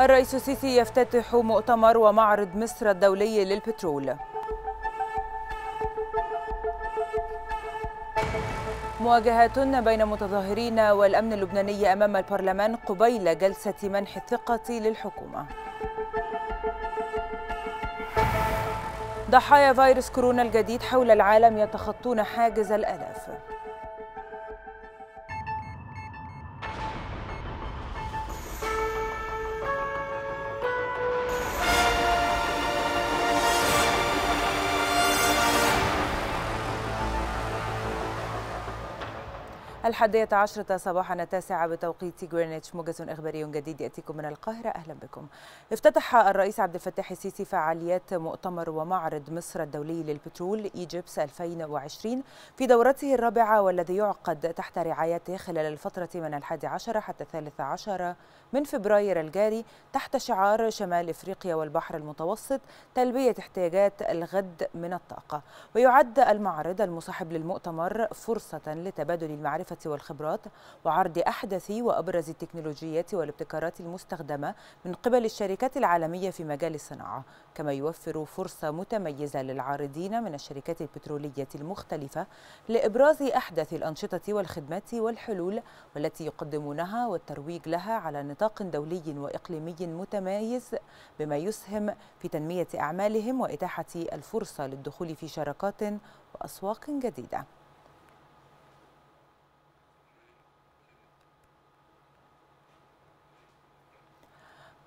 الرئيس السيسي يفتتح مؤتمر ومعرض مصر الدولي للبترول مواجهات بين متظاهرين والأمن اللبناني أمام البرلمان قبيل جلسة منح الثقة للحكومة ضحايا فيروس كورونا الجديد حول العالم يتخطون حاجز الآلاف الحادية عشرة صباحا التاسعة بتوقيت غرينتش موجز إخباري جديد يأتيكم من القاهرة أهلا بكم افتتح الرئيس عبد الفتاح السيسي فعاليات مؤتمر ومعرض مصر الدولي للبترول إيجيبس 2020 في دورته الرابعة والذي يعقد تحت رعايته خلال الفترة من الحادي عشر حتى الثالث عشر من فبراير الجاري تحت شعار شمال إفريقيا والبحر المتوسط تلبية احتياجات الغد من الطاقة ويعد المعرض المصاحب للمؤتمر فرصة لتبادل المعرفة والخبرات وعرض أحدث وأبرز التكنولوجيات والابتكارات المستخدمة من قبل الشركات العالمية في مجال الصناعة كما يوفر فرصة متميزة للعارضين من الشركات البترولية المختلفة لإبراز أحدث الأنشطة والخدمات والحلول والتي يقدمونها والترويج لها على نطاق دولي وإقليمي متميز بما يسهم في تنمية أعمالهم وإتاحة الفرصة للدخول في شراكات وأسواق جديدة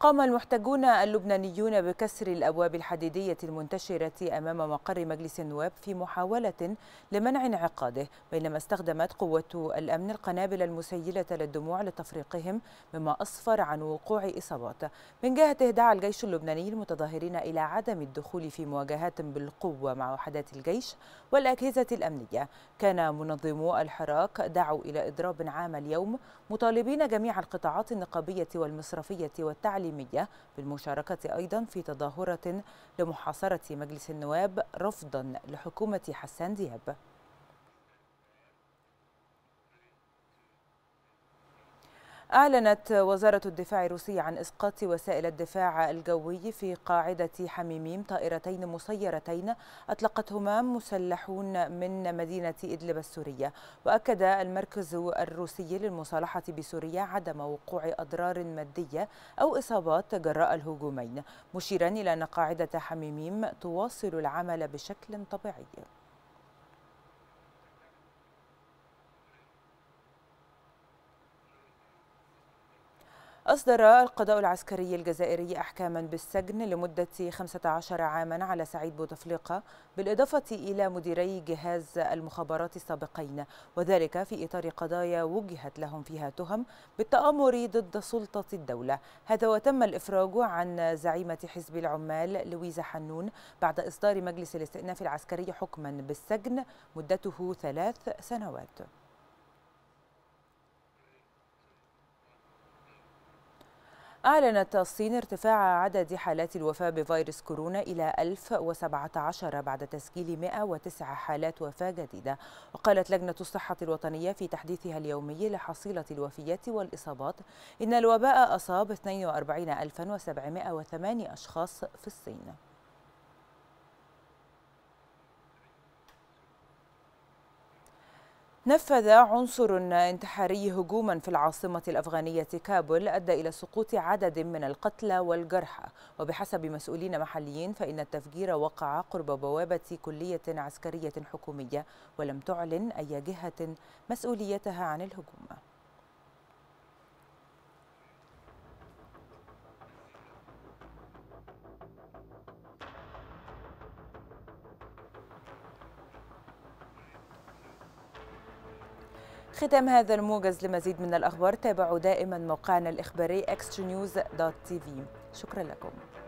قام المحتجون اللبنانيون بكسر الأبواب الحديدية المنتشرة أمام مقر مجلس النواب في محاولة لمنع انعقاده بينما استخدمت قوة الأمن القنابل المسيلة للدموع لتفريقهم مما أسفر عن وقوع إصابات من جهته دعا الجيش اللبناني المتظاهرين إلى عدم الدخول في مواجهات بالقوة مع وحدات الجيش والأجهزة الأمنية كان منظمو الحراك دعوا إلى إضراب عام اليوم مطالبين جميع القطاعات النقابية والمصرفية والتعليمية العلمية بالمشاركة أيضا في تظاهرة لمحاصرة مجلس النواب رفضا لحكومة حسان دياب أعلنت وزارة الدفاع الروسية عن إسقاط وسائل الدفاع الجوي في قاعدة حميميم طائرتين مسيرتين أطلقتهما مسلحون من مدينة إدلب السورية وأكد المركز الروسي للمصالحة بسوريا عدم وقوع أضرار مادية أو إصابات جراء الهجومين مشيرا إلى أن قاعدة حميميم تواصل العمل بشكل طبيعي أصدر القضاء العسكري الجزائري أحكاما بالسجن لمدة 15 عاما على سعيد بوتفليقة بالإضافة إلى مديري جهاز المخابرات السابقين وذلك في إطار قضايا وجهت لهم فيها تهم بالتآمر ضد سلطة الدولة هذا وتم الإفراج عن زعيمة حزب العمال لويزا حنون بعد إصدار مجلس الاستئناف العسكري حكما بالسجن مدته ثلاث سنوات أعلنت الصين ارتفاع عدد حالات الوفاة بفيروس كورونا إلى 1017 بعد تسجيل 109 حالات وفاة جديدة وقالت لجنة الصحة الوطنية في تحديثها اليومي لحصيلة الوفيات والإصابات إن الوباء أصاب 42708 أشخاص في الصين نفذ عنصر انتحاري هجوما في العاصمة الأفغانية كابول أدى إلى سقوط عدد من القتلى والجرحى وبحسب مسؤولين محليين فإن التفجير وقع قرب بوابة كلية عسكرية حكومية ولم تعلن أي جهة مسؤوليتها عن الهجوم ختام هذا الموجز لمزيد من الأخبار تابعوا دائما موقعنا الإخباري في شكرا لكم